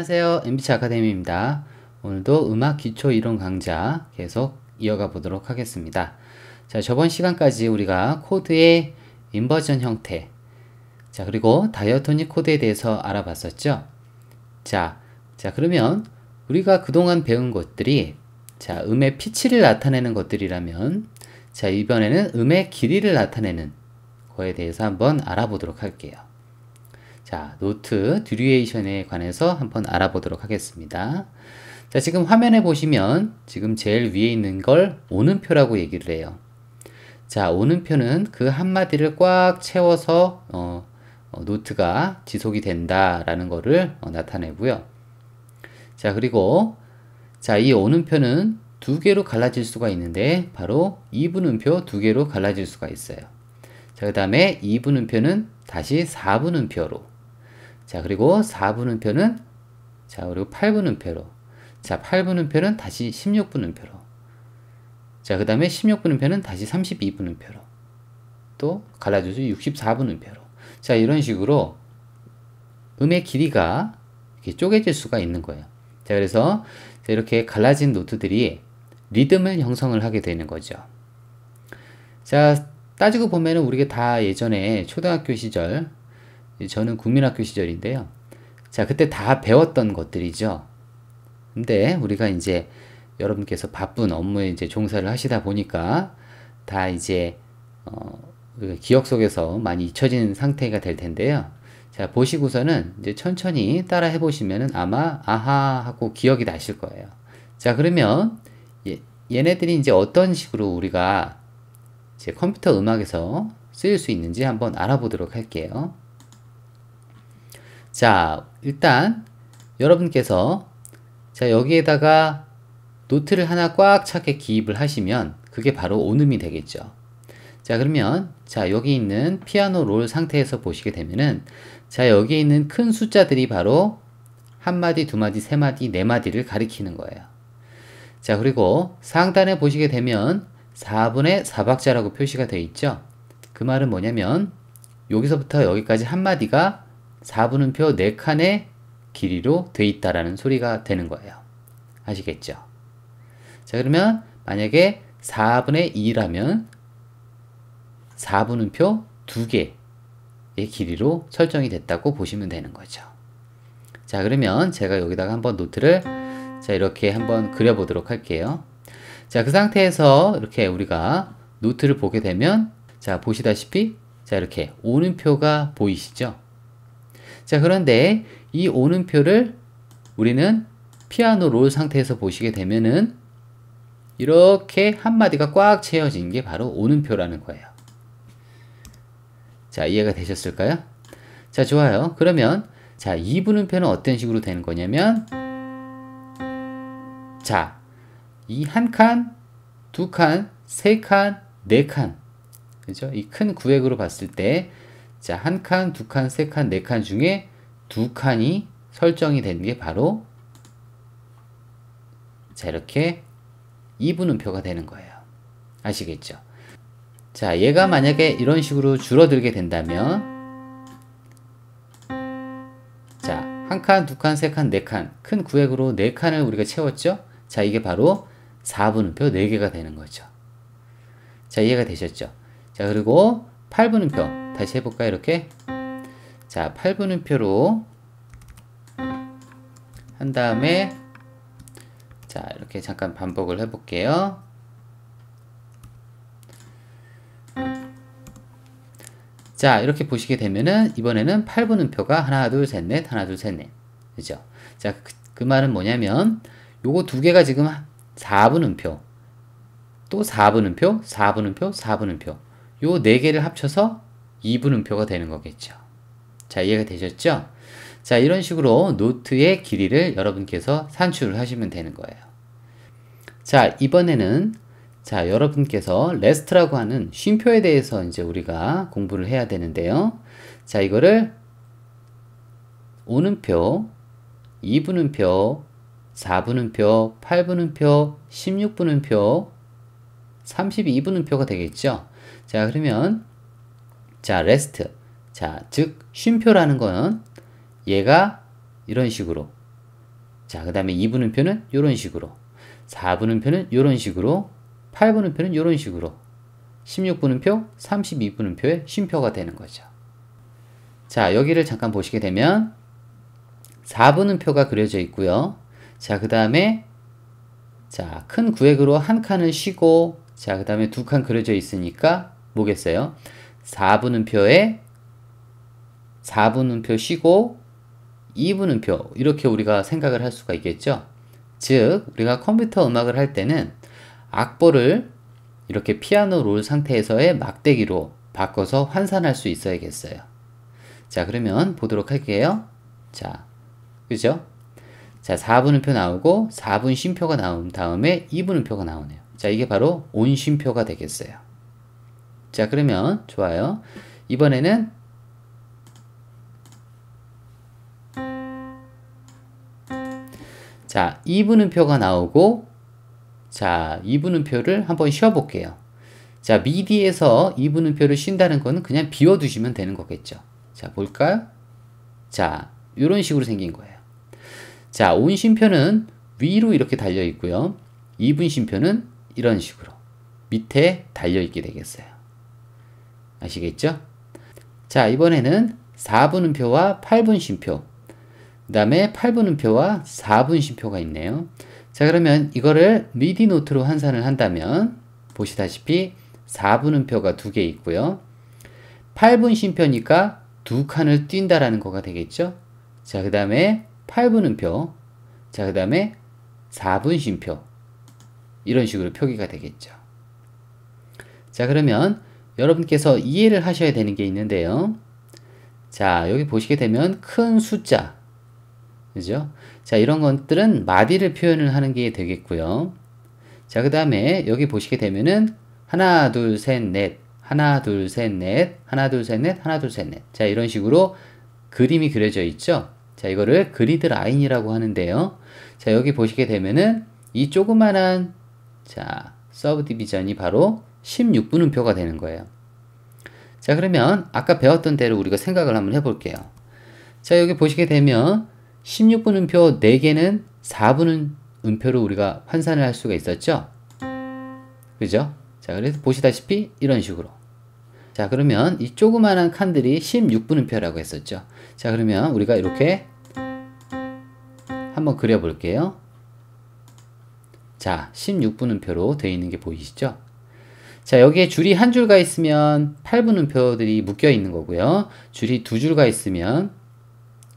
안녕하세요. MBC 아카데미입니다. 오늘도 음악 기초 이론 강좌 계속 이어가 보도록 하겠습니다. 자, 저번 시간까지 우리가 코드의 인버전 형태, 자, 그리고 다이어토닉 코드에 대해서 알아봤었죠. 자, 자, 그러면 우리가 그동안 배운 것들이 자, 음의 피치를 나타내는 것들이라면 자, 이번에는 음의 길이를 나타내는 거에 대해서 한번 알아보도록 할게요. 자, 노트 듀리에이션에 관해서 한번 알아보도록 하겠습니다. 자, 지금 화면에 보시면 지금 제일 위에 있는 걸 오는표라고 얘기를 해요. 자, 오는표는 그 한마디를 꽉 채워서 어, 어, 노트가 지속이 된다라는 것을 어, 나타내고요. 자, 그리고 자, 이 오는표는 두 개로 갈라질 수가 있는데 바로 2분음표 두 개로 갈라질 수가 있어요. 자, 그 다음에 2분음표는 다시 4분음표로 자, 그리고 4분음표는 자, 그리고 8분음표로. 자, 8분음표는 다시 16분음표로. 자, 그 다음에 16분음표는 다시 32분음표로. 또 갈라져서 64분음표로. 자, 이런 식으로 음의 길이가 이렇게 쪼개질 수가 있는 거예요. 자, 그래서 이렇게 갈라진 노트들이 리듬을 형성을 하게 되는 거죠. 자, 따지고 보면은 우리가 다 예전에 초등학교 시절 저는 국민학교 시절인데요. 자, 그때 다 배웠던 것들이죠. 근데 우리가 이제 여러분께서 바쁜 업무에 이제 종사를 하시다 보니까 다 이제 어, 그 기억 속에서 많이 잊혀진 상태가 될 텐데요. 자, 보시고서는 이제 천천히 따라 해보시면 아마 아하 하고 기억이 나실 거예요. 자, 그러면 예, 얘네들이 이제 어떤 식으로 우리가 이제 컴퓨터 음악에서 쓰일 수 있는지 한번 알아보도록 할게요. 자, 일단 여러분께서 자, 여기에다가 노트를 하나 꽉 차게 기입을 하시면 그게 바로 온음이 되겠죠. 자, 그러면 자, 여기 있는 피아노 롤 상태에서 보시게 되면은 자, 여기에 있는 큰 숫자들이 바로 한마디, 두마디, 세마디, 네마디를 가리키는 거예요. 자, 그리고 상단에 보시게 되면 4분의 4박자라고 표시가 되어 있죠. 그 말은 뭐냐면 여기서부터 여기까지 한마디가 4분음표 4칸의 길이로 돼 있다라는 소리가 되는 거예요. 아시겠죠? 자 그러면 만약에 4분의 2라면 4분음표 2개의 길이로 설정이 됐다고 보시면 되는 거죠. 자 그러면 제가 여기다가 한번 노트를 자 이렇게 한번 그려보도록 할게요. 자 그 상태에서 이렇게 우리가 노트를 보게 되면 자 보시다시피 자 이렇게 오름표가 보이시죠? 자 그런데 이오는표를 우리는 피아노 롤 상태에서 보시게 되면은 이렇게 한마디가 꽉 채워진 게 바로 오는표라는 거예요. 자 이해가 되셨을까요? 자 좋아요. 그러면 자 2분음표는 어떤 식으로 되는 거냐면 자이 한 칸, 두 칸, 세 칸, 네칸 그죠? 이 큰 구획으로 봤을 때 자, 한 칸, 두 칸, 세 칸, 네 칸 중에 두 칸이 설정이 된게 바로 자, 이렇게 2분음표가 되는 거예요. 아시겠죠? 자, 얘가 만약에 이런 식으로 줄어들게 된다면 자, 한 칸, 두 칸, 세 칸, 네 칸, 큰 구획으로 네 칸을 우리가 채웠죠? 자, 이게 바로 4분음표 4개가 되는 거죠. 자, 이해가 되셨죠? 자, 그리고 8분음표 다시 해볼까 이렇게 자 8분음표로 한 다음에 자 이렇게 잠깐 반복을 해볼게요 자 이렇게 보시게 되면은 이번에는 8분음표가 하나 둘셋넷 하나 둘셋넷 그죠 자그 그 말은 뭐냐면 요거 두 개가 지금 4분음표 또 4분음표 4분음표 4분음표 요네 개를 합쳐서 2분음표가 되는 거겠죠. 자, 이해가 되셨죠? 자, 이런 식으로 노트의 길이를 여러분께서 산출을 하시면 되는 거예요. 자, 이번에는 자, 여러분께서 레스트라고 하는 쉼표에 대해서 이제 우리가 공부를 해야 되는데요. 자, 이거를 오는표, 2분음표, 4분음표, 8분음표, 16분음표, 32분음표가 되겠죠. 자, 그러면 자, 레스트. 자, 즉 쉼표라는 거는 얘가 이런 식으로 자, 그 다음에 2분음표는 이런 식으로 4분음표는 이런 식으로 8분음표는 이런 식으로 16분음표, 32분음표의 쉼표가 되는 거죠. 자, 여기를 잠깐 보시게 되면 4분음표가 그려져 있고요. 자, 그 다음에 자, 큰 구획으로 한 칸을 쉬고 자, 그 다음에 두 칸 그려져 있으니까 뭐겠어요? 4분음표에 4분음표 쉬고 2분음표 이렇게 우리가 생각을 할 수가 있겠죠. 즉 우리가 컴퓨터 음악을 할 때는 악보를 이렇게 피아노 롤 상태에서의 막대기로 바꿔서 환산할 수 있어야겠어요. 자 그러면 보도록 할게요. 자 그죠? 자 4분음표 나오고 4분 쉼표가 나온 다음에 2분음표가 나오네요. 자 이게 바로 온쉼표가 되겠어요. 자 그러면 좋아요 이번에는 자 2분음표가 나오고 자 2분음표를 한번 쉬어 볼게요 자 미디에서 2분음표를 쉰다는 거는 그냥 비워두시면 되는 거겠죠 자 볼까요 자 이런 식으로 생긴 거예요 자 온심표는 위로 이렇게 달려 있고요 2분심표는 이런 식으로 밑에 달려 있게 되겠어요 아시겠죠? 자 이번에는 4분음표와 8분심표 그 다음에 8분음표와 4분심표가 있네요. 자 그러면 이거를 미디 노트로 환산을 한다면 보시다시피 4분음표가 두 개 있고요. 8분심표니까 두 칸을 뛴다라는 거가 되겠죠? 자, 그 다음에 8분음표, 자, 그 다음에 4분심표 이런 식으로 표기가 되겠죠. 자, 그러면 여러분께서 이해를 하셔야 되는 게 있는데요. 자, 여기 보시게 되면 큰 숫자. 그죠? 자, 이런 것들은 마디를 표현을 하는 게 되겠고요. 자, 그 다음에 여기 보시게 되면은 하나, 둘, 셋, 넷. 하나, 둘, 셋, 넷. 하나, 둘, 셋, 넷. 하나, 둘, 셋, 넷. 자, 이런 식으로 그림이 그려져 있죠? 자, 이거를 그리드 라인이라고 하는데요. 자, 여기 보시게 되면은 이 조그만한 자, 서브 디비전이 바로 16분음표가 되는 거예요. 자 그러면 아까 배웠던 대로 우리가 생각을 한번 해볼게요. 자 여기 보시게 되면 16분음표 4개는 4분음표로 우리가 환산을 할 수가 있었죠. 그죠? 자 그래서 보시다시피 이런 식으로 자 그러면 이 조그만한 칸들이 16분음표라고 했었죠. 자 그러면 우리가 이렇게 한번 그려볼게요. 자 16분음표로 되어 있는 게 보이시죠? 자 여기에 줄이 한줄가 있으면 8분음표들이 묶여 있는 거고요. 줄이 두줄가 있으면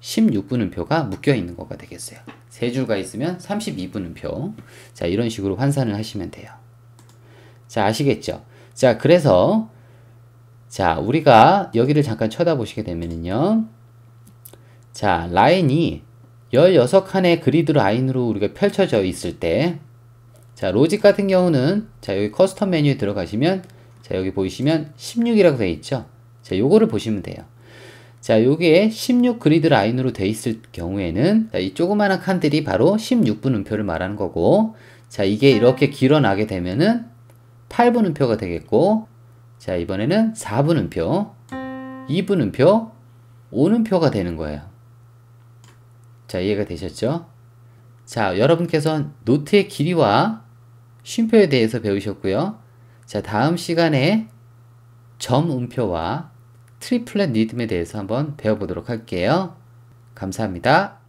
16분음표가 묶여 있는 거가 되겠어요. 세줄가 있으면 32분음표 자 이런 식으로 환산을 하시면 돼요. 자 아시겠죠? 자 그래서 자 우리가 여기를 잠깐 쳐다보시게 되면은요. 자 라인이 16칸의 그리드 라인으로 우리가 펼쳐져 있을 때 자, 로직 같은 경우는 자, 여기 커스텀 메뉴에 들어가시면 자, 여기 보이시면 16이라고 되어 있죠. 자, 요거를 보시면 돼요. 자, 여기에 16 그리드 라인으로 되어 있을 경우에는 자, 이 조그마한 칸들이 바로 16분음표를 말하는 거고 자, 이게 네. 이렇게 길어나게 되면은 8분음표가 되겠고 자, 이번에는 4분음표, 2분음표, 5분음표가 되는 거예요. 자, 이해가 되셨죠? 자, 여러분께서 노트의 길이와 쉼표에 대해서 배우셨고요. 자, 다음 시간에 점음표와 트리플렛 리듬에 대해서 한번 배워보도록 할게요. 감사합니다.